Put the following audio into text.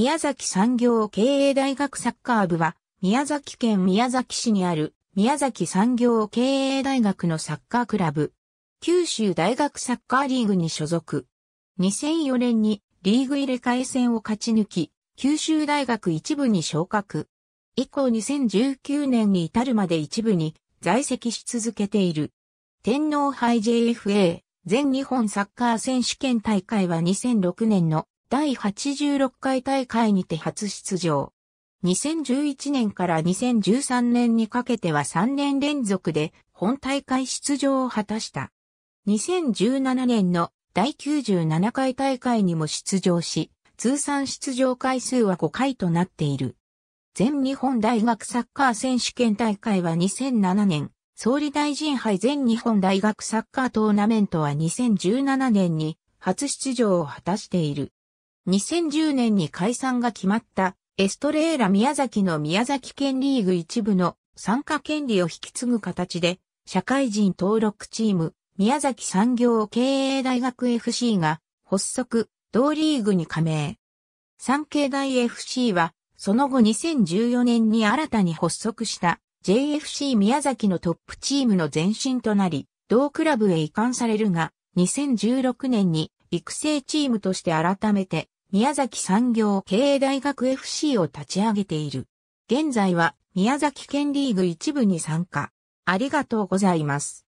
宮崎産業経営大学サッカー部は、宮崎県宮崎市にある宮崎産業経営大学のサッカークラブ、九州大学サッカーリーグに所属。2004年にリーグ入れ替え戦を勝ち抜き、九州大学一部に昇格。以降2019年に至るまで一部に在籍し続けている。天皇杯 JFA 全日本サッカー選手権大会は2006年の第86回大会にて初出場。2011年から2013年にかけては3年連続で本大会出場を果たした。2017年の第97回大会にも出場し、通算出場回数は5回となっている。全日本大学サッカー選手権大会は2007年、総理大臣杯全日本大学サッカートーナメントは2017年に初出場を果たしている。2010年に解散が決まったエストレーラ宮崎の宮崎県リーグ一部の参加権利を引き継ぐ形で社会人登録チーム宮崎産業経営大学 FC が発足同リーグに加盟。産経大 FC はその後2014年に新たに発足した JFC 宮崎のトップチームの前身となり、同クラブへ移管されるが、2016年に育成チームとして改めて宮崎産業経営大学 FC を立ち上げている。現在は宮崎県リーグ一部に参加。ありがとうございます。